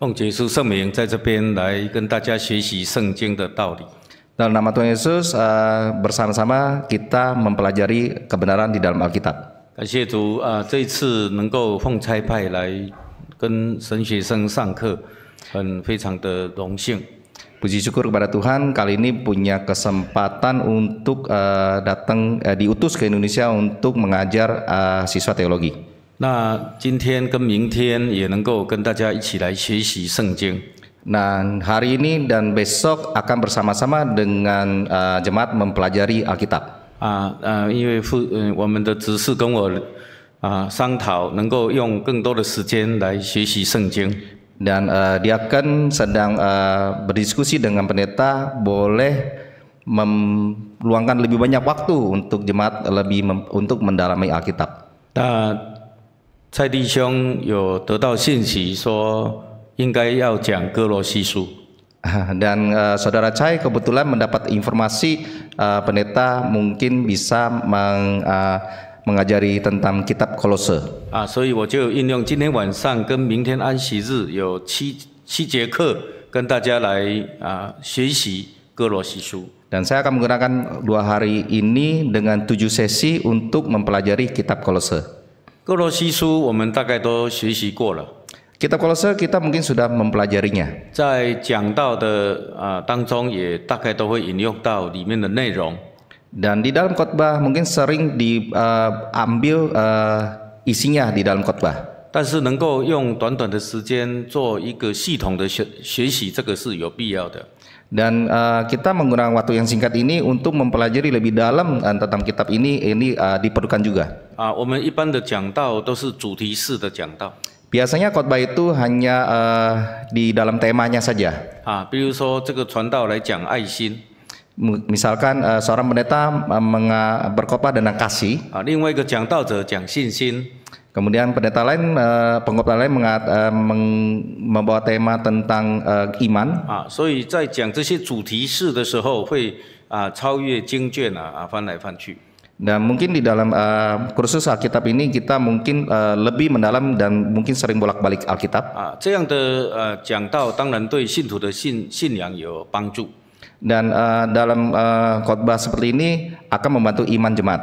奉耶稣圣名，在这边来跟大家学习圣经的道理。Dalam nama Tuhan Yesus, uh, bersama-sama kita mempelajari kebenaran di dalam Alkitab. 感谢主啊、呃，这一次能够奉差派来跟神学生上课，很非常的荣幸。Puji syukur kepada Tuhan, kali ini punya kesempatan untuk uh, datang uh, diutus ke Indonesia untuk mengajar uh, siswa teologi. 那今天跟明天也能够跟大家一起来学习圣经。Dan hari ini dan besok akan bersama-sama dengan uh, jemaat mempelajari Alkitab. 啊啊，因为副嗯我们的执事跟我啊商讨，能够用更多的时间来学习圣经。Dan uh, dia kan sedang uh, berdiskusi dengan pendeta boleh meluangkan lebih banyak waktu untuk jemaat lebih untuk mendalami Alkitab. 蔡弟兄有得到信息说应该要讲哥罗西书。Dan uh, eh, saudara Cai kebetulan mendapat informasi uh, pendeta mungkin bisa meng, uh, mengajari tentang kitab Kolose. Ah, so I will use today and tomorrow to seven learn Dan saya akan menggunakan dua hari ini dengan tujuh sesi untuk mempelajari kitab Kolose. 哥罗西书我们大概都学习过了。Kitab Kolose kita mungkin sudah mempelajarinya. di dalam khotbah mungkin sering diambil uh, uh, isinya di dalam khotbah dan uh, kita menggunakan waktu yang singkat ini untuk mempelajari lebih dalam uh, tentang kitab ini ini uh, diperlukan juga. Ah, Biasanya khotbah itu hanya uh, di dalam temanya saja. Ah, Misalkan uh, seorang pendeta uh, berkhotbah tentang kasih. Ah, 另外一个讲道者讲信心。Kemudian pendeta lain, uh, pengkhotbah lain mengat, uh, meng, membawa tema tentang uh, iman. Ah, Dan mungkin di dalam uh, kursus Alkitab ini kita mungkin uh, lebih mendalam dan mungkin sering bolak-balik Alkitab. Ah, 这样的呃讲道当然对信徒的信信仰有帮助。Dan uh, dalam uh, khotbah seperti ini akan membantu iman jemaat.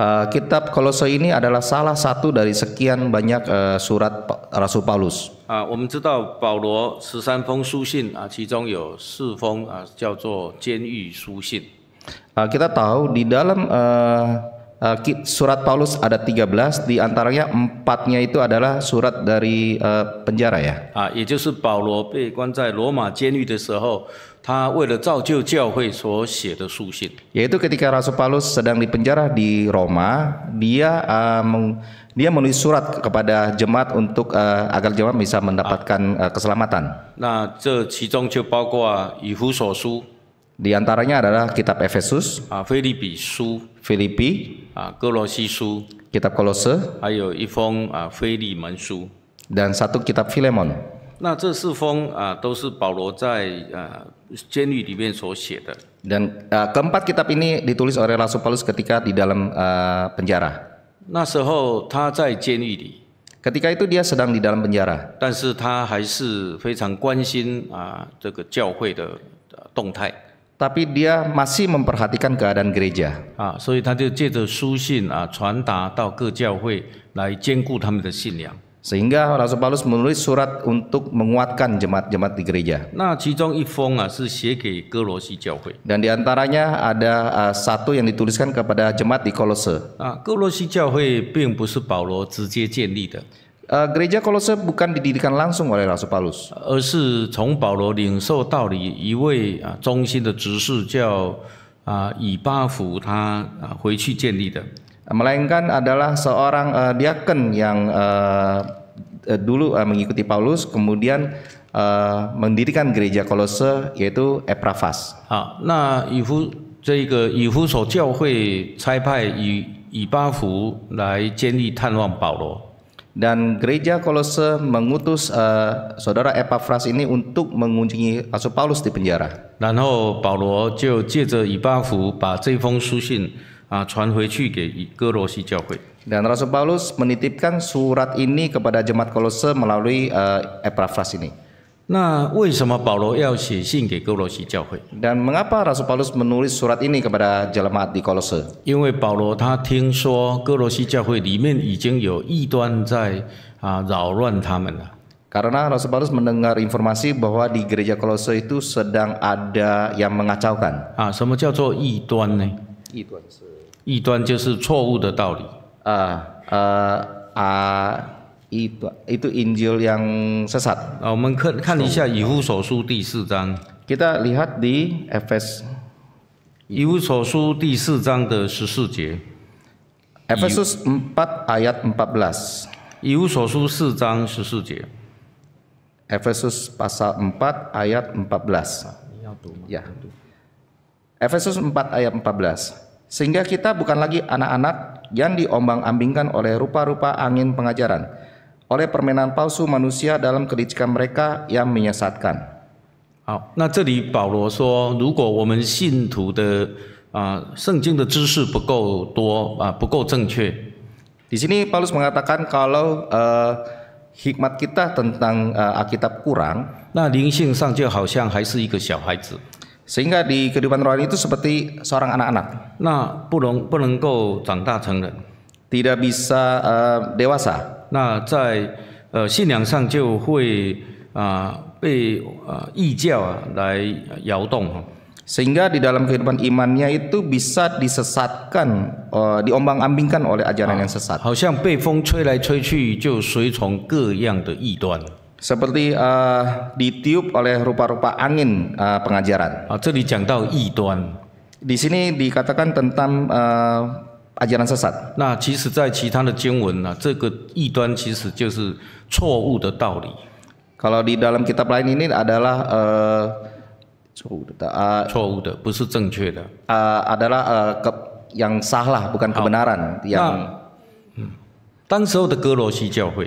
Uh, kitab Kolose ini adalah salah satu dari sekian banyak uh, surat Rasul Paulus. Uh, kita tahu di dalam uh, uh, surat Paulus ada 13, di antaranya empatnya itu adalah surat dari uh, penjara ya. Ah, Roma. 他为了造就教会所写的书信。Yaitu ketika Rasul Paulus sedang dipenjara di Roma, dia uh, meng, dia menulis surat kepada jemaat untuk uh, agar jemaat bisa mendapatkan uh, keselamatan. Nah, Di antaranya adalah kitab Efesus, uh, Filipi, Filipi, uh, kitab Kolose, dan satu kitab Filemon. 那这四封啊，都是保罗在啊监狱里面所写的。那啊，第四卷书呢，是写在拉索保罗的时候，是在监狱里面。那时候他在监狱里，那时候他是在监狱里面。但是，他还是非常关心啊，这个教会的动态。但是，他还是非常关心啊，这个教会的动态。但是，他还是非常关心啊，这个教会的动态。但是，他还是非常关心啊，这个教会的动态。但是，他还是非常关心啊，这个教会的动态。但是，他还是非常关心啊，这个教会的动态。但是，他还是非常关心啊，这个教会的动态。但是，他还是非常关心啊，这个教会的动态。但是，他还是非常关心啊，这个教会的动态。但是，他还是非常关心啊，这个教会的动态。但是，他还是非常关心啊，这个教会的动态。但是，他还是非常关心啊，这个教会的动态。但是，他还是非常关心啊，这个教会的动态。但是，他还是非常关心啊，这个教会的动态。但是，他还是非常关心啊，这个教会的动态。但是，他还是非常关心啊，这个教会的动态 Sehingga Rasul Paulus menulis surat untuk menguatkan jemaat-jemaat di gereja。那其中一封啊是写给哥罗西教会。Dan diantaranya ada satu yang dituliskan kepada jemaat di Kolose。啊，哥罗西教会并不是保罗直接建立的。Gereja Kolose bukan didirikan langsung oleh Rasul Paulus, 而是从保罗领受道理一位啊忠心的执事叫啊以巴弗他啊回去建立的。Nah, melainkan adalah seorang uh, diaken yang uh, dulu uh, mengikuti Paulus, kemudian uh, mendirikan gereja Kolose yaitu Epaphras. Nah, dan gereja Kolose mengutus uh, saudara Epaphras ini untuk mengunjungi Rasul Paulus di penjara. 然后保罗就借着以巴弗把这封书信。啊传回去给哥罗西教会。Dan Rasul Paulus menitipkan surat ini kepada jemaat Kolose melalui uh, epafras ini. Nah, Dan mengapa Rasul Paulus menulis surat ini kepada jemaat di Kolose? Karena Rasul Paulus mendengar informasi bahwa di gereja Kolose itu sedang ada yang mengacaukan. Ah, 什么叫做异端呢？异端是一端就是错误的道理啊啊啊！一端，itu i n j i 啊，我们可看一下以弗所书第四章。kita lihat di Efesus。以弗所书第四章的十四节。Efesus empat ayat empat belas。以弗所书四章十四节。Efesus pasal empat ayat empat belas。你要读吗？要读。Efesus empat ayat empat belas。Sehingga kita bukan lagi anak-anak yang diombang-ambingkan oleh rupa-rupa angin pengajaran, oleh permainan palsu manusia dalam kelicikan mereka yang menyesatkan. 好，那这里保罗说，如果我们信徒的啊、呃、圣经的知识不够多啊、呃、不够正确，di sini Paulus mengatakan kalau uh, hikmat kita tentang uh, Alkitab kurang，那灵性上就好像还是一个小孩子。sehingga di kehidupan rohani itu seperti seorang anak-anak. Nah, -anak. tidak bisa uh, dewasa. Nah, eh, eh, di dalam kehidupan imannya itu bisa disesatkan, uh, diombang-ambingkan oleh ajaran ah, yang sesat seperti uh, ditiup oleh rupa-rupa angin uh, pengajaran. Ah, tuan. di sini dikatakan tentang uh, ajaran sesat. Nah, di dalam kitab lain ini adalah uh, uh, adalah uh, ke, yang salah bukan kebenaran yang. 当时候的哥罗西教会。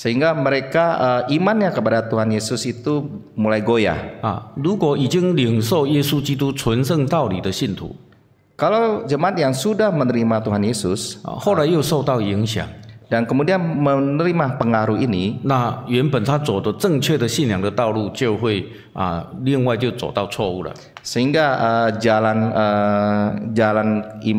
sehingga mereka uh, imannya kepada Tuhan Yesus itu mulai goyah. Ah, kalau jemaat yang sudah menerima Tuhan Yesus, dan kemudian menerima pengaruh ini, nah, jalan eh,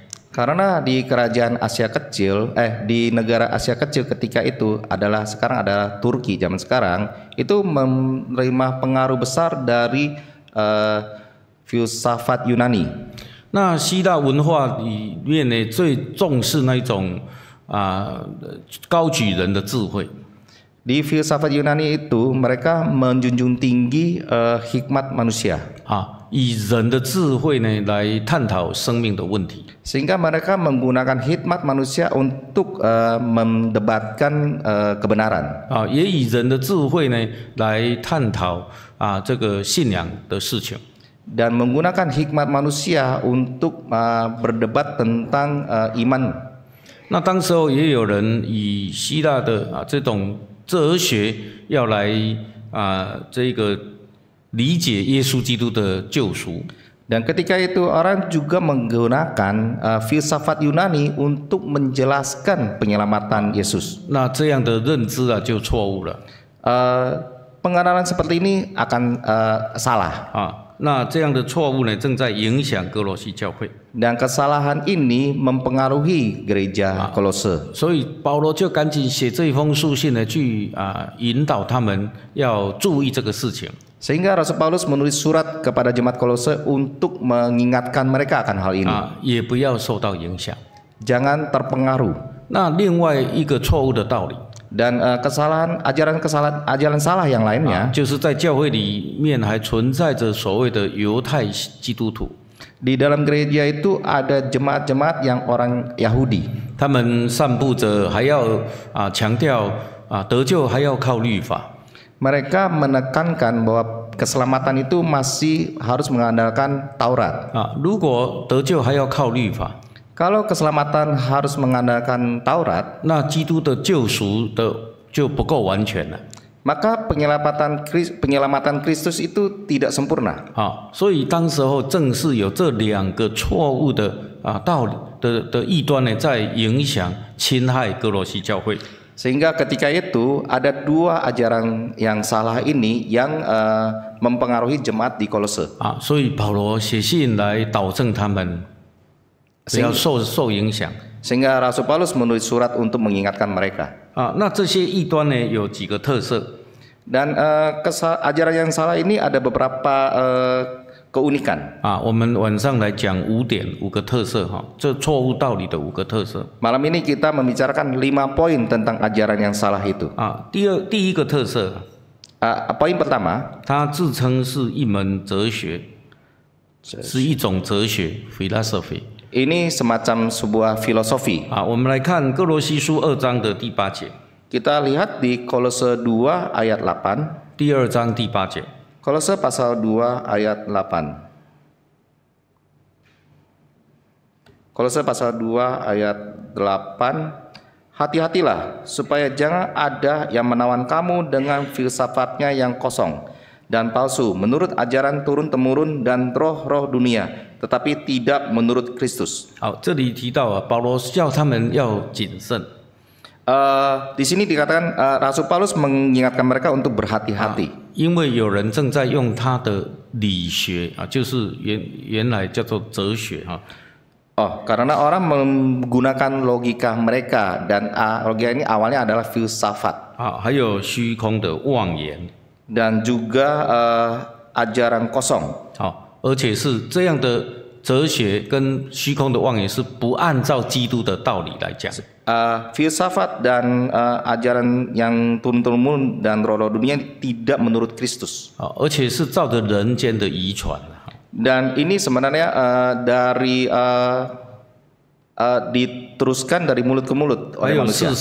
Karena di kerajaan Asia kecil, eh di negara Asia kecil ketika itu adalah sekarang adalah Turki zaman sekarang itu menerima pengaruh besar dari uh, filsafat Yunani. Nah, di Di filsafat Yunani itu mereka menjunjung tinggi uh, hikmat manusia. Ah, 以人的智慧呢来探讨生命的问题，Sehingga mereka menggunakan hikmat manusia untuk mendebatkan kebenaran。啊，也以人的智慧呢来探讨啊这个信仰的事情，Dan menggunakan hikmat manusia untuk berdebat tentang iman。那当时也有人以希腊的啊这种哲学要来啊这个。理解耶稣基督的救赎。Dan ketika itu orang juga menggunakan uh, filsafat Yunani untuk menjelaskan penyelamatan Yesus. Nah, seperti ini akan uh, salah. 啊，那这样的错误呢，正在影响哥罗西教会。Dan kesalahan ini mempengaruhi gereja Kolose. 所以保罗就赶紧写这一封书信呢，去啊引导他们要注意这个事情。sehingga Rasul Paulus menulis surat kepada jemaat Kolose untuk mengingatkan mereka akan hal ini. Ah, Jangan terpengaruh. Nah, dan uh, eh, kesalahan ajaran kesalahan ajaran salah yang lainnya. Ah, di dalam gereja itu ada jemaat-jemaat yang orang Yahudi. Mereka mereka menekankan bahwa keselamatan itu masih harus mengandalkan Taurat。如果得 k a l a u keselamatan harus mengandalkan Taurat，那基督的救赎的就不够完全了。maka penyelamatan Kristus itu tidak sempurna。啊，所以当时候正是有这两个错误的啊道的的异端呢，在影响侵害哥罗西教会。Sehingga ketika itu ada dua ajaran yang salah ini yang uh, mempengaruhi jemaat di Kolose. Ah, Sehingga Rasul Paulus menulis surat untuk mengingatkan mereka. Ah, 那这些异端呢有几个特色？Dan uh, eh, ajaran yang salah ini ada beberapa uh, keunikan. Ah, Malam ini kita membicarakan lima poin tentang ajaran yang salah itu. 啊，第二第一个特色。啊，poin pertama，它自称是一门哲学，是一种哲学 （philosophy）。Ini semacam sebuah filosofi. 啊，我们来看哥罗西书二章的第八节。Kita lihat di Kolose 2 ayat 8. 第二章第八节。Kolose pasal 2 ayat 8. Kolose pasal 2 ayat 8 Hati-hatilah supaya jangan ada yang menawan kamu dengan filsafatnya yang kosong dan palsu menurut ajaran turun-temurun dan roh-roh dunia tetapi tidak menurut Kristus. Oh, di sini dikatakan uh, Rasul Paulus mengingatkan mereka untuk berhati-hati. Ah. 因为有人正在用他的理学啊，就是原原来叫做哲学啊。哦，Karena orang menggunakan logika mereka dan logika ini awalnya adalah filsafat。啊，还有虚空的妄言，dan juga ajaran kosong。好，而且是这样的。哲学跟虚空的妄言是不按照基督的道理来讲。Uh, filsafat dan uh, ajaran yang turun turun dan roh-roh dunia tidak menurut Kristus. Uh, dan ini sebenarnya uh, dari uh, uh, diteruskan dari mulut ke mulut oleh manusia.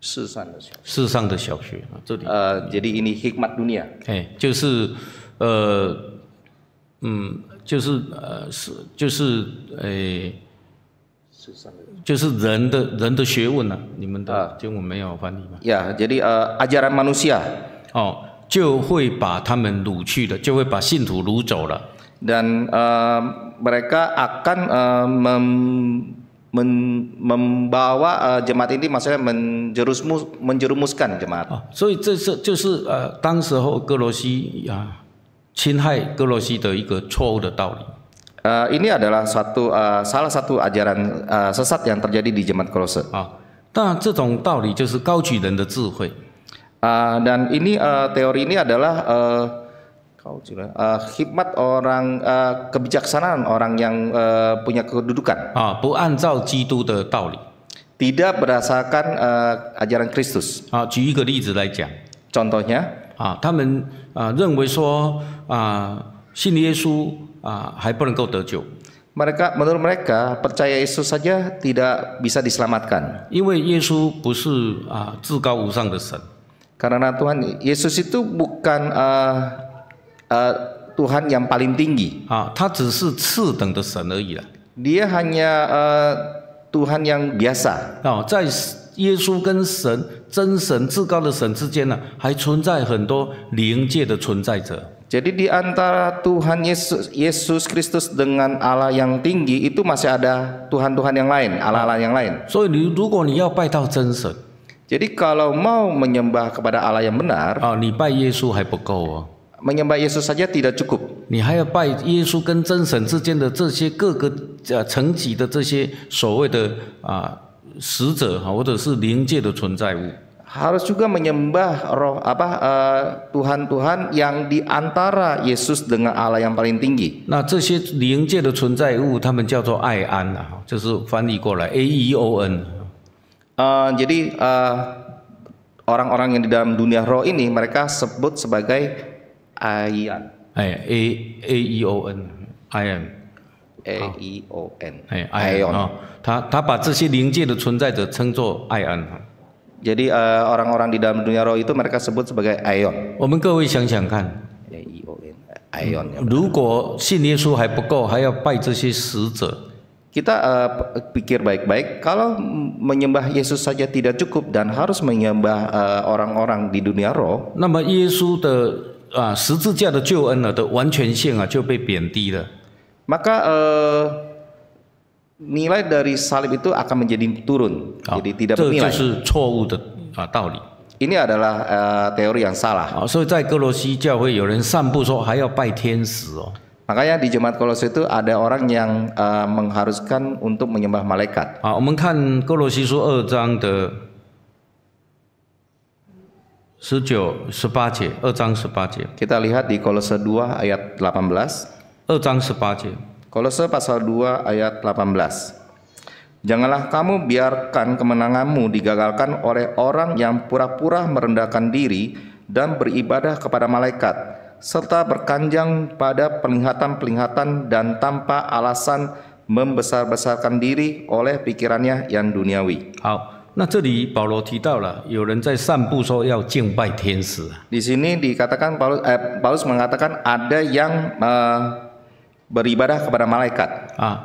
世上的小世上的小学啊，这里呃，jadi ini hikmat dunia. dunia。哎，就是呃，嗯，就是呃是就是诶，就是人的人的学问呐，你们的。啊。听没有翻译吗？Yeah，jadi，ajaran manusia，哦，就会把他们掳去的，就会把信徒掳走了。Dan mereka akan membawa jemaat ini, maksudnya menjurumuskan jemaat. Soi, ini, ini, eh, di saat itu, Gerasi ya. ini adalah satu uh, salah satu ajaran uh, sesat yang terjadi di jemaat Kolose. Ah, dan ini uh, teori ini adalah uh, uh, hikmat orang uh, kebijaksanaan orang yang uh, punya kedudukan. Ah, berdasarkan uh, ajaran Kristus. Ah, 啊，他们啊认为说啊信耶稣啊还不能够得救。mereka menurut mereka percaya Yesus saja tidak bisa diselamatkan. 因为耶稣不是啊至高无上的神。karena tuhan Yesus itu bukan ah tuhan yang paling tinggi. dia hanya tuhan yang biasa. 耶稣跟神、真神、至高的神之间呢，还存在很多灵界的存在者。Jadi di antara Tuhan Yesus Yesus Kristus dengan Allah yang tinggi itu masih ada Tuhan Tuhan yang lain, Allah Allah yang lain。所以你如果你要拜到真神，Jadi kalau mau menyembah kepada Allah yang benar，啊，你拜耶稣还不够哦。Menyembah Yesus saja tidak cukup。你还要拜耶稣跟真神之间的这些各个呃层级的这些所谓的啊。使者哈，或者是灵界的存在物。harus juga menyembah roh apa eh, Tuhan-Tuhan yang diantara Yesus dengan Allah yang paling tinggi. Nah, 这些灵界的存在物，他们叫做爱安啊，就是翻译过来 A E O N。Uh, jadi eh, orang-orang uh, orang -orang yang di dalam dunia roh ini mereka sebut sebagai Aian. Ay, A e eh, A E O N, e A E O n 哎 ion 哦，他他把这些灵界的存在者称作 ion。Jadi eh, orang-orang di dalam dunia roh itu mereka sebut sebagai ion。我们各位想想看，A E O N uh, eh, pikir baik-baik, kalau menyembah Yesus saja tidak cukup dan harus menyembah eh, orang-orang uh, di dunia roh. Yesus 那么耶稣的啊十字架的救恩呢的完全性啊就被贬低了。maka uh, nilai dari salib itu akan menjadi turun. Oh, jadi tidak bernilai. Ini adalah uh, teori yang salah. Oh, so, Makanya di jemaat Kolose itu ada orang yang uh, mengharuskan untuk menyembah malaikat. Ah, 我们看哥罗西书二章的十九、十八节，二章十八节。Kita lihat di Kolose 2 ayat 18. 二章十八节。Kolose pasal dua ayat 18. Janganlah kamu biarkan kemenanganmu digagalkan oleh orang yang pura-pura merendahkan diri dan beribadah kepada malaikat, serta berkanjang pada penglihatan-penglihatan dan tanpa alasan membesar-besarkan diri oleh pikirannya yang duniawi. 好，那这里保罗提到了有人在散步说要敬拜天使。Di sini dikatakan eh, Paulus, mengatakan ada yang eh, 拜礼拜啊，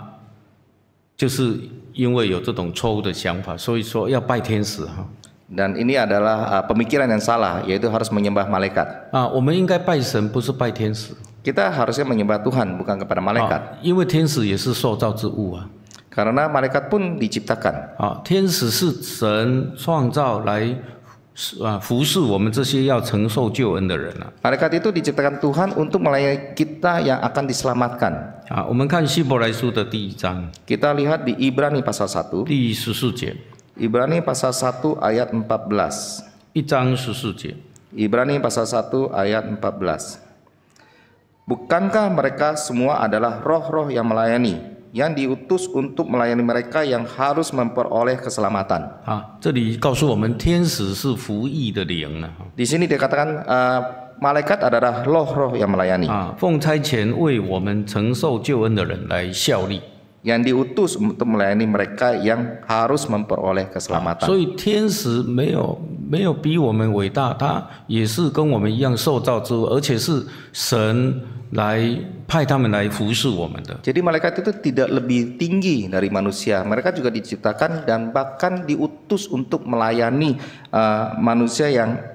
就是因为有这种错误的想法，所以说要拜天使哈。Dan ini adalah pemikiran yang salah, yaitu harus menyembah malaikat。啊，我们应该拜神，不是拜天使。Kita harusnya menyembah Tuhan, bukan kepada malaikat。因为天使也是受造之物啊。Karena malaikat pun diciptakan。啊，天使是神创造来。啊服侍我们这些要承受救恩的人啊。Malaikat itu diciptakan Tuhan untuk melayani kita yang akan diselamatkan. 啊，我们看希伯来书的第一章。Kita lihat di Ibrani pasal 1. 第十四节。Ibrani pasal 1 ayat 14. 一章十四节。Ibrani pasal 1 ayat 14. Bukankah mereka semua adalah roh-roh yang melayani yang diutus untuk melayani mereka yang harus memperoleh keselamatan. Ah, Di sini dikatakan uh, malaikat adalah roh-roh yang melayani. Ah, 奉差遣为我们承受救恩的人来效力。所以天使没有没有比我们伟大，他也是跟我们一样受造之物，而且是神来派他们来服侍我们的。所以，天使就是没有比我们伟大，他也是跟我们一样受造之物，而且是神来派他们来服侍我们的。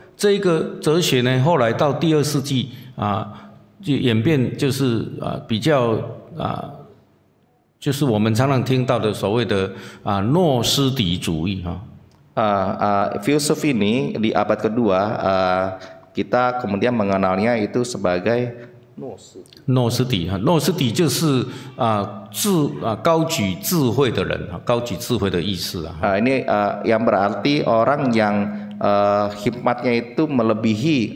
这个哲学呢，后来到第二世纪啊，就演变就是啊比较啊，就是我们常常听到的所谓的啊诺斯底主义啊啊啊，filosof ini di abad kedua a kita kemudian mengenalnya itu sebagai nos 哈 n o s 就是啊智啊高举智慧的人啊，高举智慧的意思啊啊，ini a yang berarti orang yang Eh, hikmatnya itu melebihi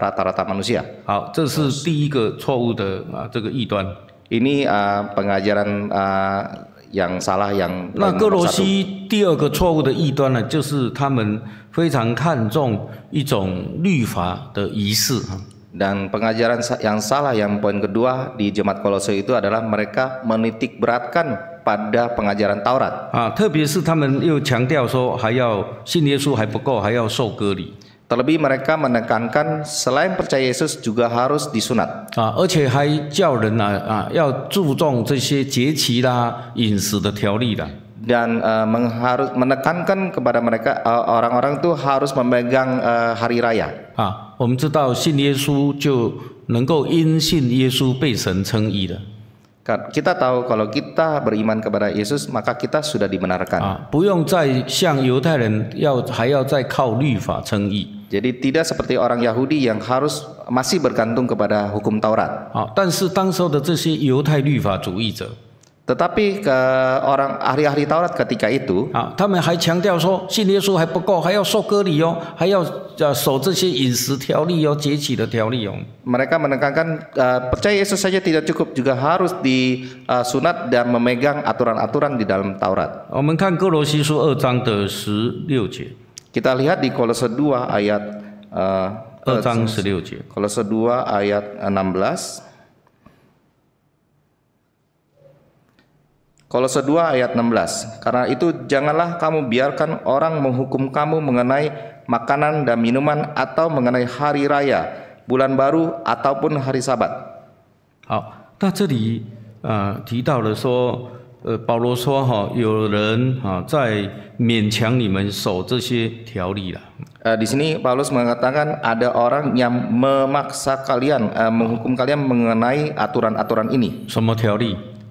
rata rata uh, pengajaran uh, yang salah yang 那格罗西第二个错误的异端呢，就是他们非常看重一种律法的仪式。Dan pengajaran yang salah yang poin kedua di jemaat Kolose itu adalah mereka menitik beratkan pada pengajaran Taurat. Ah, 特别是他们又强调说还要信耶稣还不够，还要受割礼。Terlebih mereka menekankan selain percaya Yesus juga harus disunat. 啊，而且还叫人啊啊要注重这些节期啦、饮食的条例啦。dan ah, uh, eh, menekankan kepada mereka eh, orang-orang itu harus memegang eh, hari raya. Ah, 我们知道信耶稣就能够因信耶稣被神称义的。kita tahu kalau kita beriman kepada Yesus maka kita sudah dibenarkan. Ah, tidak seperti orang Yahudi yang harus masih bergantung kepada hukum Taurat. Ah, 但是当时的这些犹太律法主义者。tetapi ke orang ahli-ahli Taurat ketika itu, ah, mereka menekankan uh, percaya Yesus saja tidak cukup, juga harus disunat e, uh, dan memegang aturan-aturan di dalam Taurat. Kita lihat di Kolose 2 ayat uh, 二章十六节。Kolose 2 ayat 16。Kolose 2 ayat 16. Karena itu janganlah kamu biarkan orang menghukum kamu mengenai makanan dan minuman atau mengenai hari raya, bulan baru ataupun hari sabat. di sini Paulus mengatakan ada orang yang memaksa kalian menghukum kalian mengenai aturan-aturan ini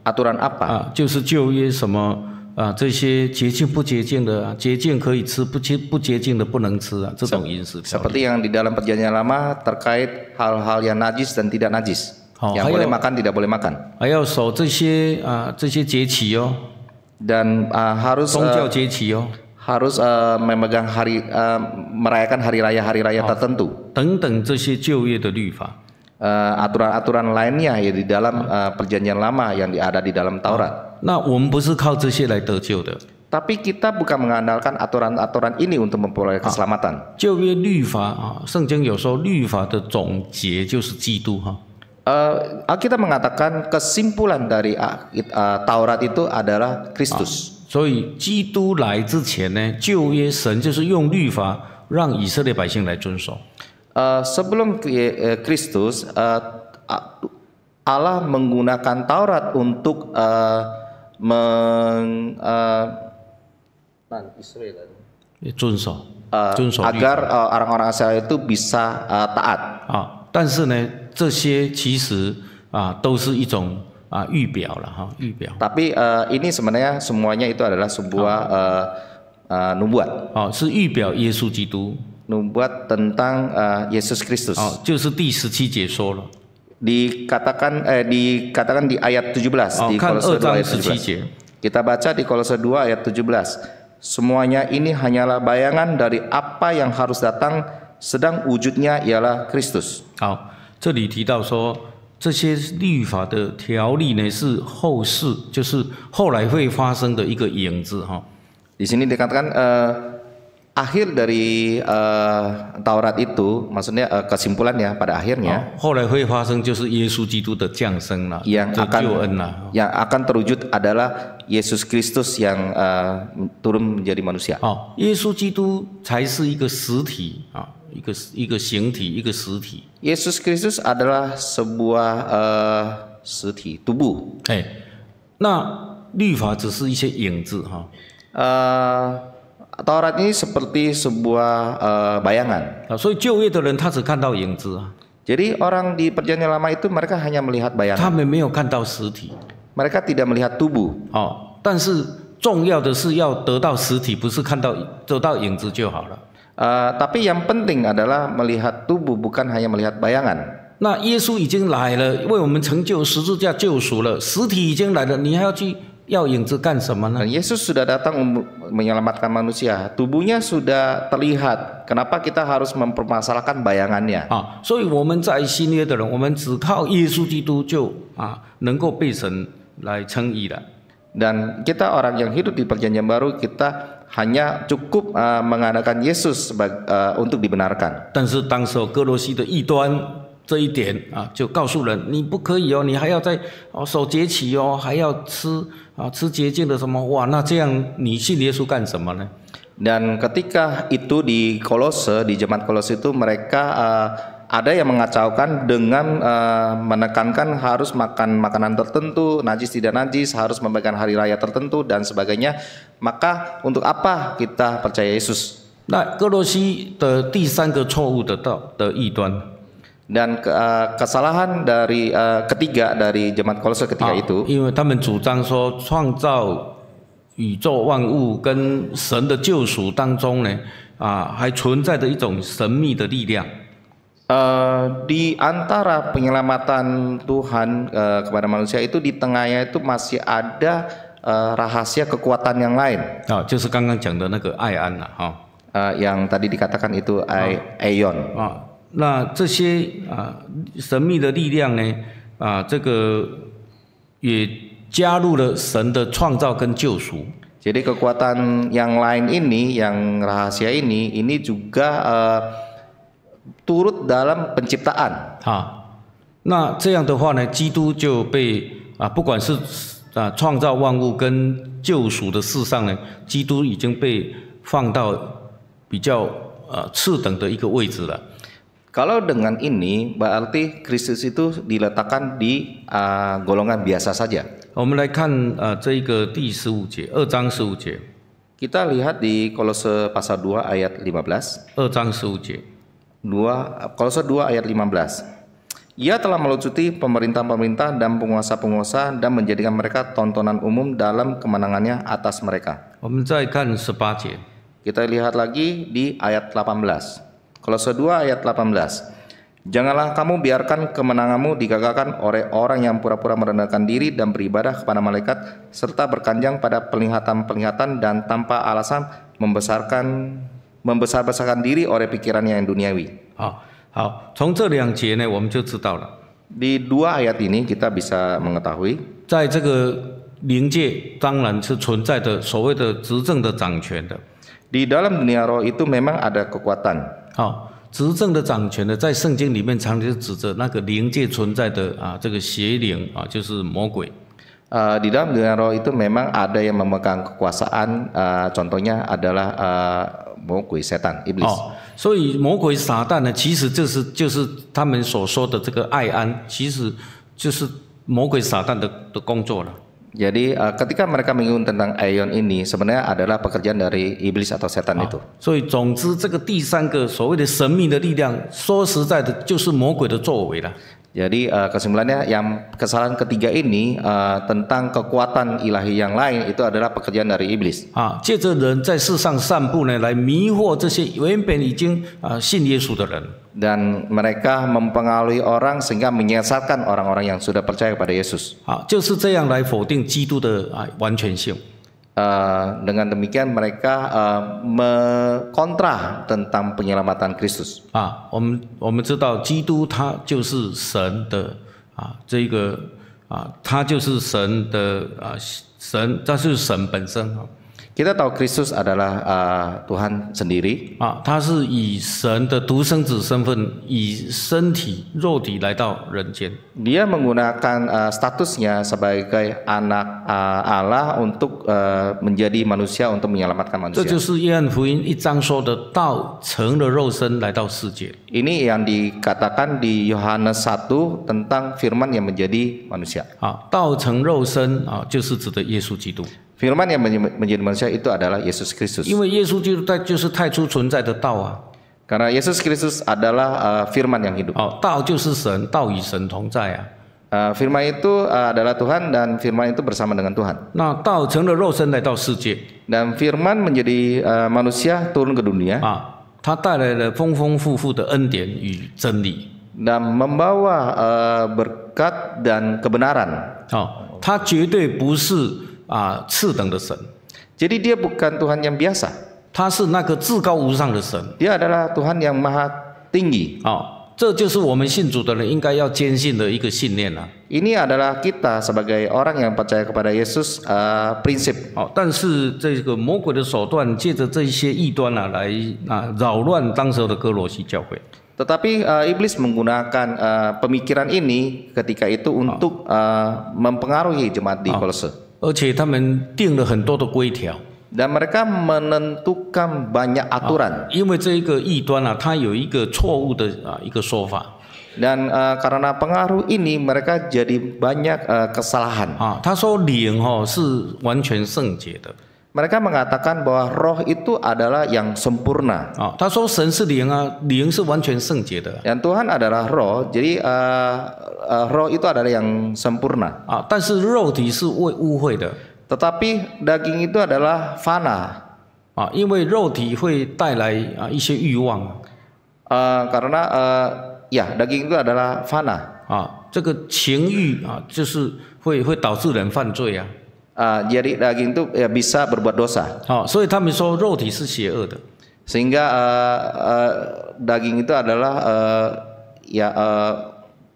aturan apa? apa? 啊，就是旧约什么啊，这些洁净不洁净的、啊，洁净可以吃，不洁不洁净的不能吃啊，这种饮食。Seperti ah, yang di dalam perjanjian lama terkait hal-hal yang najis dan tidak najis. Oh, yang boleh makan tidak boleh makan 还要守这些啊这些节期哦，dan ah，uh, ah, harus uh, uh, memegang hari uh, merayakan hari raya hari raya tertentu 等等这些就业的律法。Eh, aturan-aturan uh, lainnya ya di dalam uh, perjanjian lama yang ada di dalam Taurat. tapi kita bukan mengandalkan aturan-aturan ini untuk memperoleh ah. keselamatan. Uh, kita mengatakan kesimpulan dari uh, Taurat itu adalah Kristus. 所以基督来之前呢，旧约神就是用律法让以色列百姓来遵守。uh, sebelum eh, Kristus uh, Allah menggunakan Taurat untuk uh, meng uh, Israel. Uh, agar orang orang-orang Israel itu bisa uh, taat. Ah, 但是呢，这些其实啊都是一种啊预表了哈，预表。Tapi ini sebenarnya semuanya itu adalah sebuah uh, nubuat. 哦，是预表耶稣基督。Nubuat tentang uh, Yesus Kristus. Oh, dikatakan eh, dikatakan di ayat 17 oh, di Kolose 2 ayat 17. Kita baca di Kolose 2 ayat 17. Semuanya ini hanyalah bayangan dari apa yang harus datang sedang wujudnya ialah Kristus. di sini dikatakan uh, akhir dari uh, Taurat itu, maksudnya uh, kesimpulannya pada akhirnya, oh, yang akan yang akan terwujud adalah Yesus Kristus yang uh, turun menjadi manusia. Oh, Yesus Yesus Kristus adalah sebuah uh, 实体 tubuh. uh, Taurat ini seperti sebuah eh, bayangan. Ah, Jadi orang di perjanjian lama itu mereka hanya melihat bayangan. Mereka tidak melihat tubuh. Oh, 但是重要的是要得到实体，不是看到得到影子就好了。Uh, tapi yang penting adalah melihat tubuh bukan hanya melihat bayangan. Nah, 那耶稣已经来了，为我们成就十字架救赎了，实体已经来了，你还要去。要影子干什么呢？耶稣 sudah Yesus sudah datang menyelamatkan manusia. Tubuhnya sudah terlihat. Kenapa kita harus mempermasalahkan bayangannya? 啊，所以我们在新约的人，我们只靠耶稣基督就啊，能够被神来称义的。Dan ah, kita orang yang hidup di perjanjian baru kita hanya cukup uh, ah, mengadakan Yesus uh, untuk dibenarkan. 但是当时哥罗西的异端这一点啊，就告诉人你不可以哦，你还要在哦守节期哦，还要吃啊吃节俭的什么哇？那这样你信耶稣干什么呢？Dan ketika itu di Kolose, di jemaat Kolose itu mereka、uh, eh, ada yang mengacaukan dengan、uh, eh, menekankan harus makan makanan tertentu, najis tidak najis, harus memegang hari raya tertentu dan sebagainya. Maka untuk apa kita percaya Yesus? Nah, dan ke, uh, kesalahan dari uh, ketiga dari jemaat kolose ketika ah, itu 因为他们主张说创造宇宙万物跟神的救赎当中呢啊还存在着一种神秘的力量 Uh, di antara penyelamatan Tuhan uh, kepada manusia itu di tengahnya itu masih ada uh, rahasia kekuatan yang lain. oh. uh, yang tadi dikatakan itu Aeon. ah, Aion. 那这些啊神秘的力量呢啊这个也加入了神的创造跟救赎，jadi kekuatan yang lain ini yang rahasia ini ini juga turut dalam penciptaan ha. 那这样的话呢，基督就被啊不管是啊创造万物跟救赎的事上呢，基督已经被放到比较呃次等的一个位置了。Kalau dengan ini berarti krisis itu diletakkan di uh, golongan biasa saja. Kita lihat di Kolose pasal 2 ayat 15. 2 Kolose 2 ayat 15. Ia telah melucuti pemerintah-pemerintah dan penguasa-penguasa dan menjadikan mereka tontonan umum dalam kemenangannya atas mereka. Kita lihat lagi di ayat 18. Kolose 2 ayat 18. Janganlah kamu biarkan kemenanganmu digagalkan oleh orang yang pura-pura merendahkan diri dan beribadah kepada malaikat serta berkanjang pada penglihatan-penglihatan dan tanpa alasan membesarkan membesar-besarkan diri oleh pikiran yang duniawi. Di dua ayat ini kita bisa mengetahui. di dalam dunia roh itu memang ada kekuatan. 好，执政的掌权的，在圣经里面常常指着那个灵界存在的啊，这个邪灵啊，就是魔鬼。呃，di dalam itu memang ada yang memegang kekuasaan，呃，contohnya adalah，setan iblis。哦，所以魔鬼撒旦呢，其实就是就是他们所说的这个爱安，其实就是魔鬼撒旦的的工作了。Jadi uh, ketika mereka menyinggung tentang Aeon ini sebenarnya adalah pekerjaan dari iblis atau setan ah. itu. 所以总之这个第三个所谓的神秘的力量，说实在的，就是魔鬼的作为了。Jadi uh, eh, kesimpulannya yang kesalahan ketiga ini uh, tentang kekuatan ilahi yang lain itu adalah pekerjaan dari iblis. Ah, dan mereka mempengaruhi orang sehingga menyesatkan orang-orang yang sudah percaya kepada Yesus. Uh, dengan demikian mereka uh, ah, mengkontra tentang penyelamatan Kristus. Ah, kita tahu Kristus adalah uh, Tuhan sendiri. Ah, dia menggunakan uh, statusnya sebagai anak uh, Allah untuk uh, menjadi manusia untuk menyelamatkan manusia. Ini yang dikatakan di Yohanes 1 tentang firman yang menjadi manusia. Ah, Firman yang menjadi manusia itu adalah Yesus Kristus. Karena Yesus Kristus adalah uh, firman yang hidup. Oh, 道就是神,道与神同在啊。Uh, firman itu uh, adalah Tuhan dan firman itu bersama dengan Tuhan. Nah, dan firman menjadi uh, manusia turun ke dunia. Ah, Dan membawa uh, berkat dan kebenaran. Oh, 他绝对不是。啊次等的神。Jadi dia bukan Tuhan yang biasa. dia adalah Tuhan yang maha tinggi. ini adalah kita sebagai orang yang percaya kepada Yesus uh, prinsip. Tetapi uh, iblis menggunakan uh, pemikiran ini ketika itu untuk uh, mempengaruhi jemaat di Kolose. 而且他们定了很多的规条。Dan mereka menentukan banyak aturan. 因为这一个异端啊，他有一个错误的啊一个说法。Dan karena pengaruh ini, mereka jadi banyak kesalahan. 啊，他说女哦是完全圣洁的。Mereka mengatakan bahwa roh itu adalah yang sempurna. Oh, ah, yang Tuhan adalah roh, jadi uh, uh, roh itu adalah yang sempurna. Oh, ah, Tetapi daging itu adalah fana. Oh, uh, karena uh, ya daging itu adalah fana. 啊，这个情欲啊，就是会会导致人犯罪啊。啊，jadi daging itu ya bisa berbuat dosa。所以他们说肉体是邪恶的，sehingga daging itu adalah ya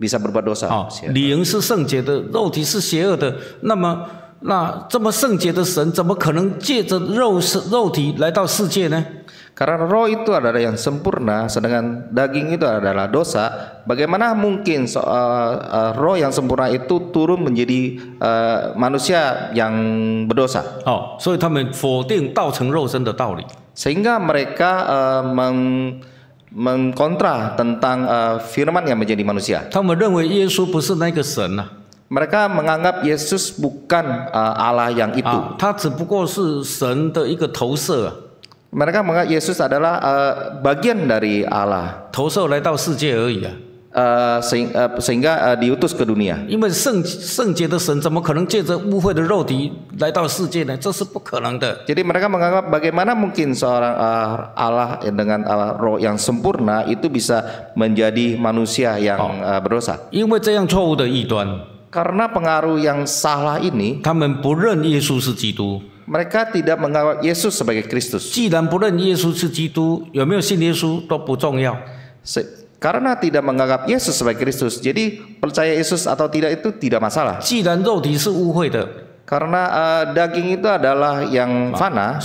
bisa berbuat dosa。灵是圣洁的，肉体是邪恶的，那么那这么圣洁的神，怎么可能借着肉是肉体来到世界呢？Karena roh itu adalah yang sempurna, sedangkan daging itu adalah dosa. Bagaimana mungkin so, uh, uh, roh yang sempurna itu turun menjadi uh, manusia yang berdosa? Oh, so Sehingga mereka uh, meng mengkontra tentang uh, firman yang menjadi manusia. Mereka menganggap Yesus bukan uh, Allah yang itu. Ah, mereka menganggap Yesus adalah uh, bagian dari Allah. Eh, sehingga uh, diutus ke dunia. Jadi mereka menganggap bagaimana mungkin seorang uh, Allah dengan uh, roh yang sempurna itu bisa menjadi manusia yang uh, berdosa? Karena pengaruh yang salah ini, 他们不认耶稣是基督。mereka tidak menganggap Yesus sebagai Kristus. Yesus Yesus karena tidak menganggap Yesus sebagai Kristus, jadi percaya Yesus atau tidak itu tidak masalah. 既然肉体是污秽的。Karena uh, eh, daging itu adalah yang fana.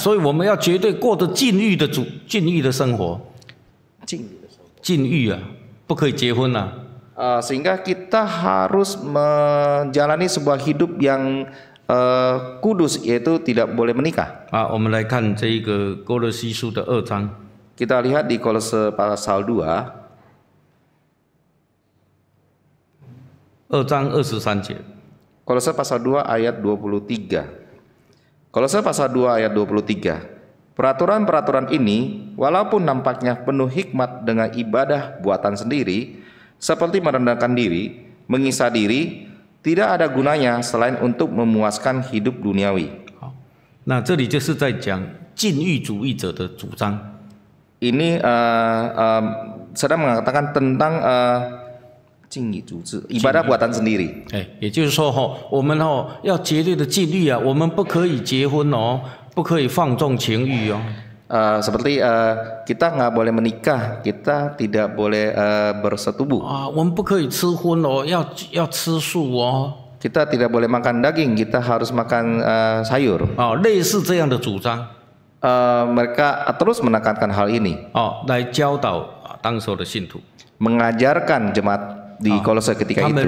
sehingga kita harus menjalani sebuah hidup yang Eh, kudus yaitu tidak boleh menikah. Ah, kan er, kita lihat di Kolose pasal 2 pasal 2 ayat 23. Kolose pasal 2 ayat 23. Peraturan-peraturan ini walaupun nampaknya penuh hikmat dengan ibadah buatan sendiri seperti merendahkan diri, mengisah diri, tidak ada gunanya selain untuk memuaskan hidup duniawi。那这里就是在讲禁欲主义者的主张。ini sedang mengatakan tentang 禁欲主义，ibadah buatan sendiri。哎，也就是说吼，我们吼要绝对的禁欲啊，我们不可以结婚哦，不可以放纵情欲哦。Uh, seperti uh, kita nggak boleh menikah, kita tidak boleh uh, bersetubuh. Ah, kita tidak boleh makan daging, kita harus makan uh, sayur. Oh, uh, mereka terus menekankan hal ini. Uh, ah, mengajarkan jemaat di ah, Kolose ketika itu.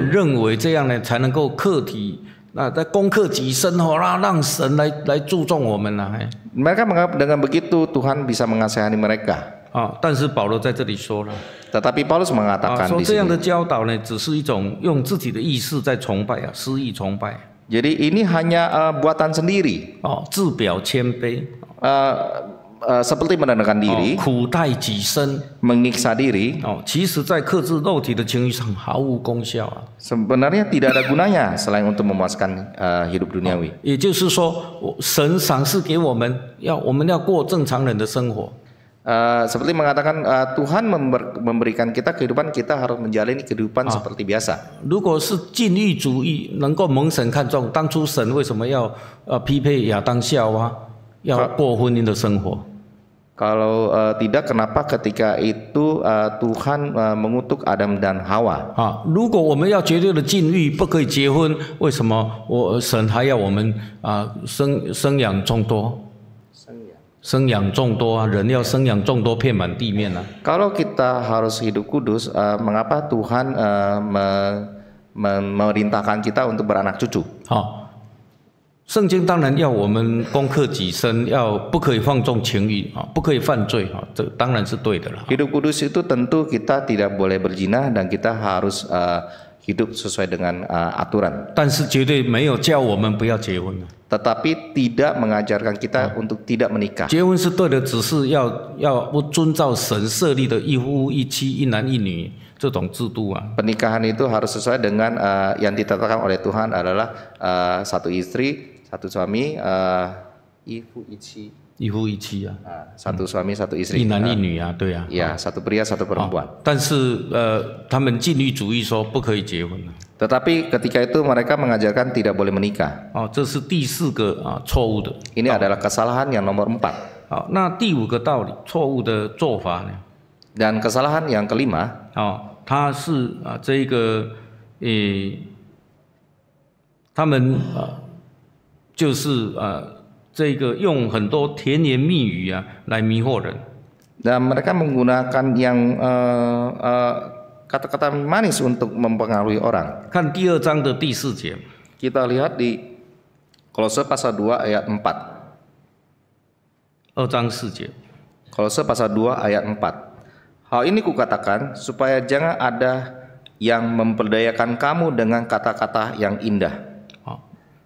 那在攻克己身哦，那让神来来注重我们啦。哎，mereka menganggap dengan begitu Tuhan bisa mengasihani mereka。哦，但是保罗在这里说了。Tetapi Paulus mengatakan. 哦，说这样的教导呢，只是一种用自己的意识在崇拜啊，私意崇拜。Jadi ini hanya buatan sendiri。哦，自表谦卑。seperti menenangkan diri, oh, mengiksa diri. Oh, sebenarnya tidak ada gunanya selain untuk memuaskan hidup duniawi. Oh, seperti mengatakan Tuhan memberikan kita kehidupan kita harus menjalani kehidupan ah, seperti biasa. Kalau kalau uh, tidak, kenapa ketika itu uh, Tuhan uh, mengutuk Adam dan Hawa? Ah, kalau kita harus hidup kudus, uh, mengapa Tuhan uh, me, memerintahkan kita untuk beranak cucu? Ah. 圣经当然要我们攻克己身，要不可以放纵情欲啊，不可以犯罪啊，这当然是对的了。Hidup kudus itu tentu kita tidak boleh berzina dan kita harus uh, hidup sesuai dengan uh, aturan. 但是绝对没有叫我们不要结婚。Tetapi tidak mengajarkan kita hmm. untuk tidak menikah. itu harus sesuai dengan uh, yang ditetapkan oleh Tuhan adalah satu istri, satu suami uh, ibu ichi ibu ichi ya nah, satu hmm. suami satu istri nah, ya, ya? ya satu pria satu 啊 perempuan oh, eh, tetapi ketika itu mereka mengajarkan tidak boleh menikah 哦，这是第四个啊错误的 oh, ah, ini oh. adalah kesalahan yang nomor empat Dan kesalahan yang kelima 哦，他是啊，这一个，诶，他们啊，就是呃这个用很多甜言蜜语啊来迷惑人。Dan mereka menggunakan yang uh, uh, kata-kata manis untuk mempengaruhi orang. Kita lihat di Kolose pasal 2 ayat 4. Kolose pasal 2 ayat 4. Hal ini kukatakan supaya jangan ada yang memperdayakan kamu dengan kata-kata yang indah.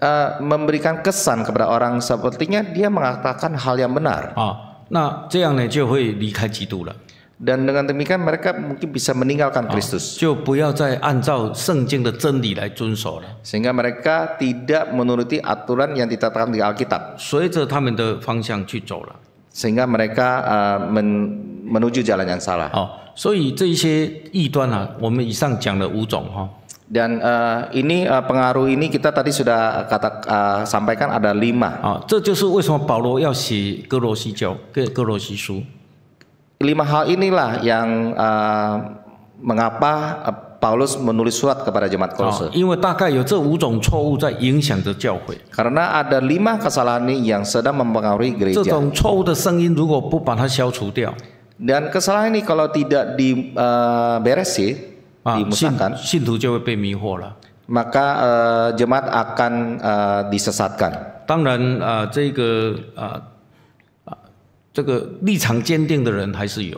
uh, memberikan kesan kepada orang sepertinya dia mengatakan hal yang benar. Oh, nah, dan dengan demikian mereka mungkin bisa meninggalkan Kristus. Sehingga mereka tidak menuruti aturan yang ditetapkan di Alkitab. Sehingga mereka uh, men menuju jalan yang salah. Oh, 所以这一些异端啊，我们以上讲了五种哈、哦。dan uh, ini uh, pengaruh ini kita tadi sudah kata uh, sampaikan ada lima. Ah, lima hal inilah yang uh, mengapa uh, Paulus menulis surat kepada jemaat Kolose. Oh, Karena ada lima kesalahan ini yang sedang mempengaruhi gereja. Dan kesalahan ini kalau tidak diberesi, uh, ah, dimusnahkan, 信徒就会被迷惑了。maka uh, eh, jemaat akan uh, disesatkan. 当然啊、呃，这个啊啊、呃，这个立场坚定的人还是有。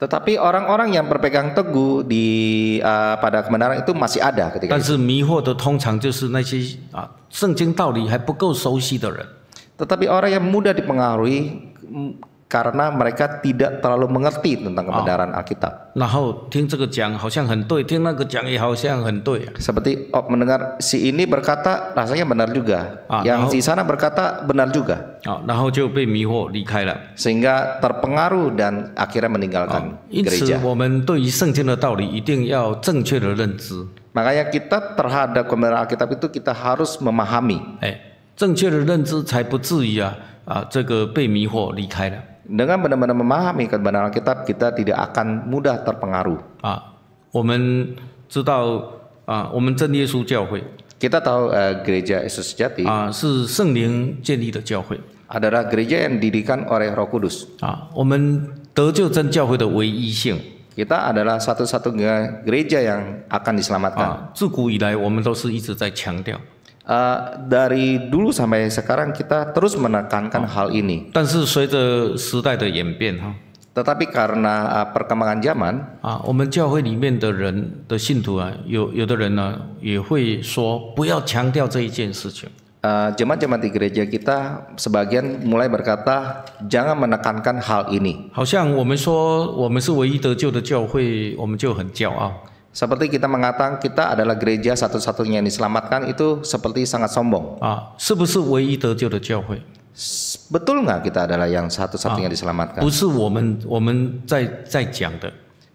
Tetapi orang-orang yang berpegang teguh di uh, pada kebenaran itu masih ada ketika. itu. 但是迷惑的通常就是那些啊圣经道理还不够熟悉的人。Tetapi orang yang mudah dipengaruhi karena mereka tidak terlalu mengerti tentang ah. kebenaran oh. Alkitab. Nah, Seperti oh, mendengar si ini berkata rasanya benar juga, ah, yang nah, si sana berkata benar juga. Oh, Sehingga terpengaruh dan akhirnya meninggalkan oh, gereja. Makanya kita terhadap kebenaran Alkitab itu kita harus memahami. Eh, 这个被迷惑离开了。dengan benar-benar memahami kebenaran Alkitab kita tidak akan mudah terpengaruh. Ah, kita tahu uh, gereja Yesus sejati 啊，是圣灵建立的教会 adalah gereja yang didirikan oleh Roh Kudus. Ah, Kita adalah satu-satunya gereja yang akan diselamatkan. 啊，自古以来我们都是一直在强调。Uh, dari dulu sampai sekarang kita terus menekankan oh. hal ini. Tetapi karena uh, perkembangan zaman, uh, 我们教会里面的人的信徒啊，有有的人呢也会说不要强调这一件事情。Uh, jemaat-jemaat di gereja kita sebagian mulai berkata jangan menekankan hal ini. 好像我们说我们是唯一得救的教会，我们就很骄傲。seperti kita mengatakan kita adalah gereja satu-satunya yang diselamatkan itu seperti sangat sombong. Ah, Betul nggak kita adalah yang satu-satunya ah, diselamatkan?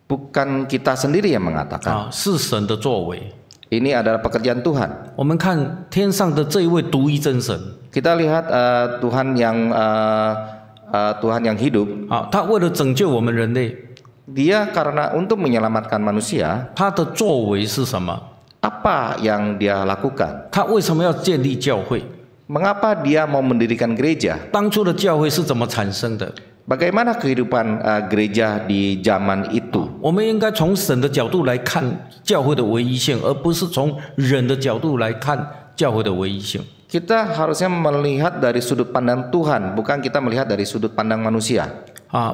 Bukan kita sendiri yang mengatakan. Ah, ini adalah pekerjaan Tuhan. Kita lihat uh, Tuhan yang uh, uh, Tuhan yang hidup. Ah, dia karena untuk menyelamatkan manusia, apa yang dia lakukan? Mengapa dia mau mendirikan gereja? Bagaimana kehidupan uh, gereja di zaman itu? kita harusnya melihat dari sudut pandang Tuhan, bukan kita melihat dari sudut pandang manusia. Ah,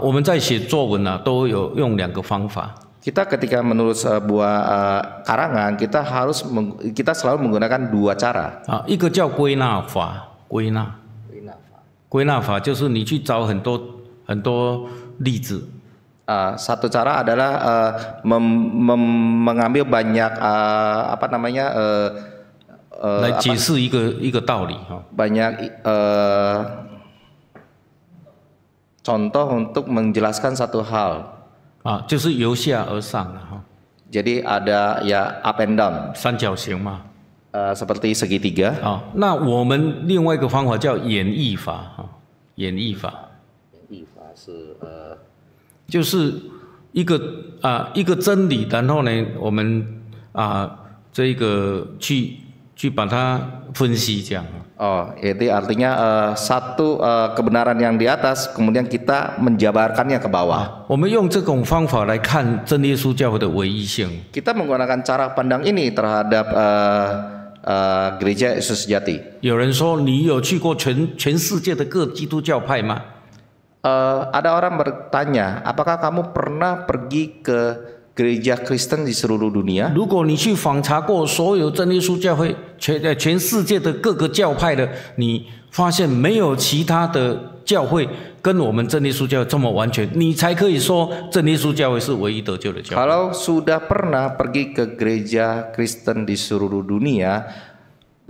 kita ketika menulis sebuah eh, karangan, kita harus kita selalu menggunakan dua cara. Ah, 一个叫归纳法，归纳。归纳法。归纳法就是你去找很多很多例子。Uh, satu cara adalah uh, mem, mem, mengambil banyak eh, apa namanya 来解释一个一个道理哈，banyak contoh untuk menjelaskan satu hal，啊，就是由下而上啊，jadi ada ya up and down，三角形嘛，呃，seperti segitiga，啊，那我们另外一个方法叫演绎法哈，演绎法，演绎法是呃，就是一个啊一个真理，然后呢，我们啊这个去去把它分析这样。Oh, jadi artinya uh, satu uh, kebenaran yang di atas kemudian kita menjabarkannya ke bawah. Kita menggunakan cara pandang ini terhadap uh, uh, gereja Yesus sejati. Uh, ada orang bertanya, apakah kamu pernah pergi ke gereja Kristen di seluruh dunia. 如果你去访查过所有真耶稣教会全呃全世界的各个教派的，你发现没有其他的教会跟我们真耶稣教会这么完全，你才可以说真耶稣教会是唯一得救的教会。Kalau sudah pernah pergi ke gereja Kristen di seluruh dunia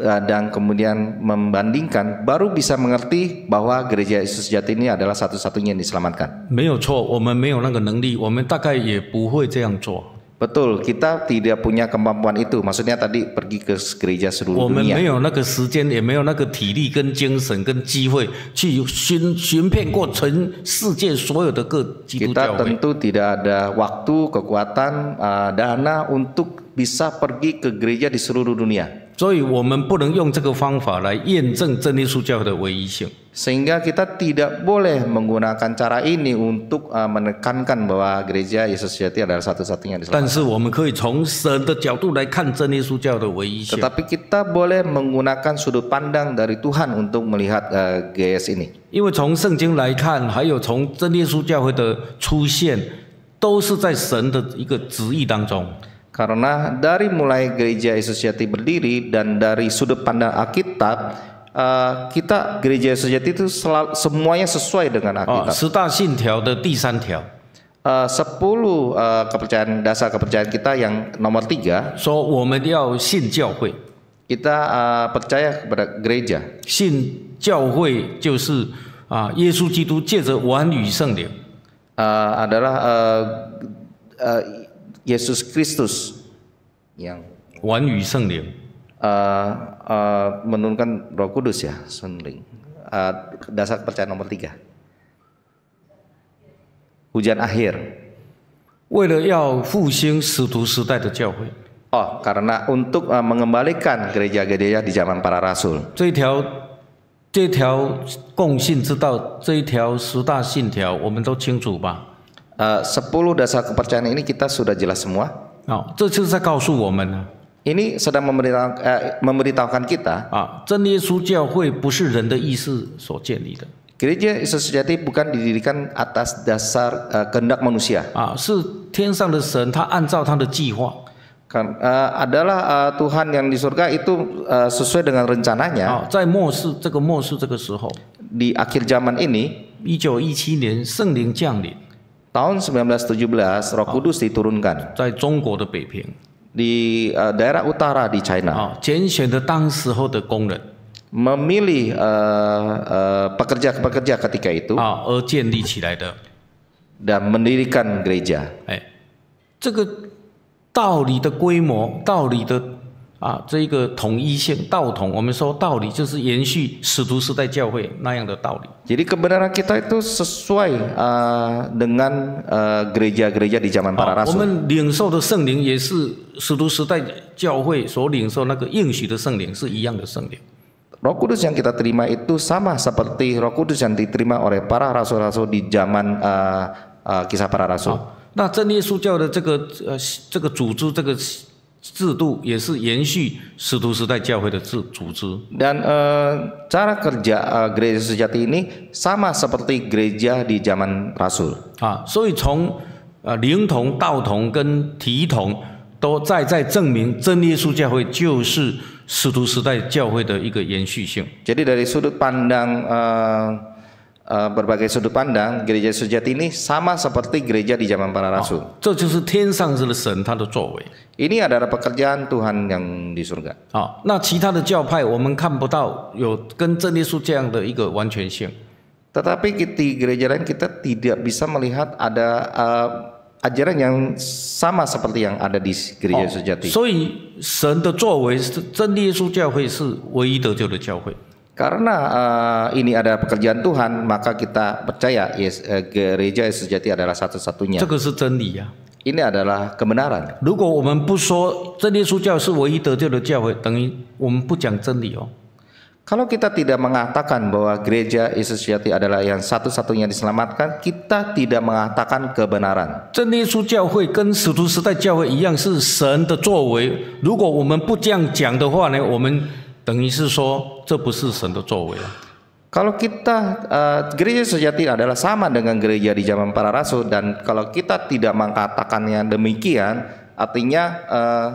Eh, dan kemudian membandingkan baru bisa mengerti bahwa gereja Yesus sejati ini adalah satu-satunya yang diselamatkan. Betul, kita tidak punya kemampuan itu. Maksudnya tadi pergi ke gereja seluruh dunia. Kita tentu tidak ada waktu, kekuatan, uh, dana untuk bisa pergi ke gereja di seluruh dunia. 所以我们不能用这个方法来验证正耶稣教的唯一性。sehingga kita tidak boleh menggunakan cara ini untuk menekankan bahwa gereja Yesus s e jati adalah satu-satunya di seluruh dunia。但是我们可以从神的角度来看正耶稣教的唯一性。tetapi kita boleh menggunakan sudut pandang dari Tuhan untuk melihat GS ini。Karena Alkitab dari melihat, Yesus Sejati dan kita 因为从圣 a 来看，还有 a h 耶 a 教会的出现，都是在神的一个旨 h a 中。Karena dari mulai gereja Yesus Jati berdiri dan dari sudut pandang Alkitab, uh, kita gereja sejati itu selalu, semuanya sesuai dengan oh, Alkitab. Oh, Uh, sepuluh uh, kepercayaan dasar kepercayaan kita yang nomor tiga. so, kita uh, percaya kepada gereja Uh, adalah uh, uh, Yesus Kristus yang Yu Seng uh, uh, menurunkan Roh Kudus ya, Sunling. Uh, dasar Percaya nomor tiga. Hujan akhir. Oh, karena untuk uh, mengembalikan gereja-gereja di zaman para rasul. 这条这条共信之道，这一条十大信条，我们都清楚吧？Eh, uh, 10 dasar kepercayaan ini kita sudah jelas semua. Oh, ini sedang memberitahukan, eh, memberitahukan kita. Ah, Gereja Yesus sejati bukan didirikan atas dasar uh, kehendak manusia. Ah, kan uh, adalah uh, Tuhan yang di surga itu uh, sesuai dengan rencananya. Oh, di akhir zaman ini, 1917年圣灵降临。Tahun 1917 Roh ah. Kudus diturunkan. Di uh, daerah utara di China. Ah, Memilih uh, uh, pekerja-pekerja ketika itu. Ah, Dan mendirikan gereja. Eh, 这个道理的规模，道理的啊，这一个统一性道统，我们说道理就是延续使徒时代教会那样的道理。Jadi kebenaran kita itu sesuai dengan gereja-gereja di zaman Pararaso. 我们领受的圣灵也是使徒时代教会所领受那个应许的圣灵是一样的圣灵。Roh Kudus yang kita terima itu sama seperti Roh Kudus yang diterima oleh para rasu-rasu di zaman kisah Pararaso. 那正耶稣教的这个呃这个组织这个。制度也是延续使徒时代教会的制组织。Dan cara kerja gereja sejati ini sama seperti gereja di zaman rasul. a 所以从灵同道同跟体同，都再再证明真耶稣教会就是使徒时代教会的一个延续性。Jadi dari sudut pandang Eh, berbagai sudut pandang, gereja sejati ini sama seperti gereja di zaman para rasul. Oh, ini adalah pekerjaan Tuhan yang di surga. Oh, Tetapi di gereja lain kita tidak bisa melihat ada eh, ajaran yang sama seperti yang ada di gereja oh, sejati. Karena uh, ini ada pekerjaan Tuhan, maka kita percaya yes, uh, gereja sejati adalah satu-satunya. Ya. Ini adalah kebenaran. Kalau kita tidak mengatakan bahwa gereja Yesus sejati adalah yang satu-satunya diselamatkan, kita tidak mengatakan kebenaran. 真耶稣教会跟使徒时代教会一样是神的作为。如果我们不这样讲的话呢，我们等于是说，这不是神的作为啊。Kalau kita eh, gereja sejati adalah sama dengan gereja di zaman para rasul dan kalau kita tidak mengatakannya demikian, artinya eh,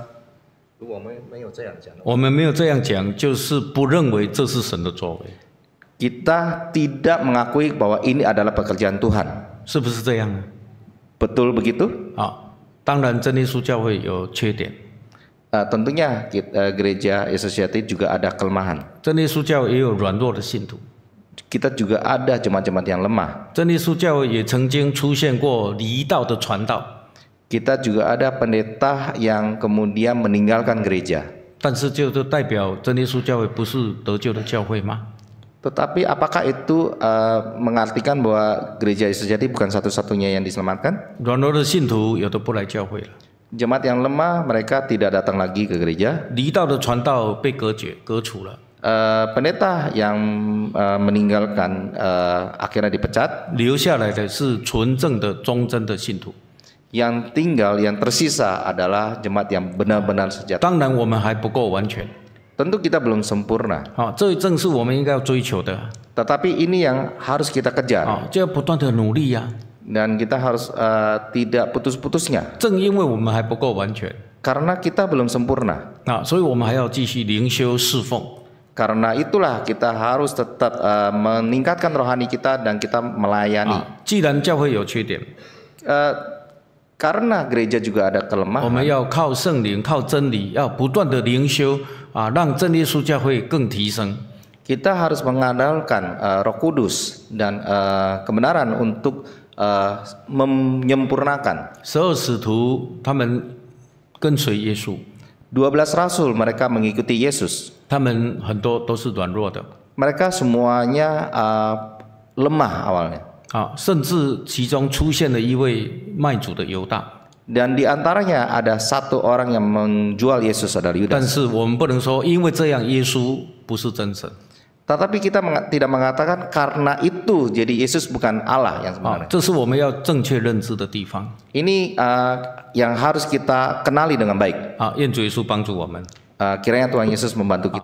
kita tidak mengakui bahwa ini adalah pekerjaan Tuhan. Betul begitu? Tuhan，是不是这样呢？Betul begitu？啊，当然真耶稣教会有缺点。Eh, tentunya kita, eh, gereja asosiatif juga ada kelemahan. Kita juga ada jemaat-jemaat yang lemah. Kita juga ada pendeta yang kemudian meninggalkan gereja. Tetapi apakah itu uh, mengartikan bahwa gereja asosiatif bukan satu-satunya yang diselamatkan? 软弱的信徒有的不来教会了。Jemaat yang lemah mereka tidak datang lagi ke gereja. Uh, pendeta yang uh, meninggalkan uh, akhirnya dipecat. Yang tinggal yang tersisa adalah jemaat yang benar-benar sejati. Tentu kita belum sempurna. Ah, Tetapi ini yang harus kita kejar. 啊，就要不断的努力呀、啊。Ah, dan kita harus uh, tidak putus-putusnya. Karena kita belum sempurna. Nah, karena itulah kita harus tetap uh, meningkatkan rohani kita dan kita melayani. Ah, uh, karena gereja juga ada kelemahan. kita harus mengandalkan uh, Roh Kudus dan uh, kebenaran untuk 呃 menyempurnakan. Eh, 十二使徒他们跟随耶稣，12 rasul mereka mengikuti Yesus. Mereka semuanya uh, lemah awalnya. 啊，甚至其中出现了一位卖主的犹大。Dan di antaranya ada satu orang yang menjual Yesus adalah 但 Yudas. 是我们不能说，因为这样耶稣不是真神。tetapi kita meng tidak mengatakan karena itu jadi Yesus bukan Allah yang sebenarnya. Ini uh, eh, yang harus kita kenali dengan baik. Uh, kiranya Tuhan Yesus membantu kita.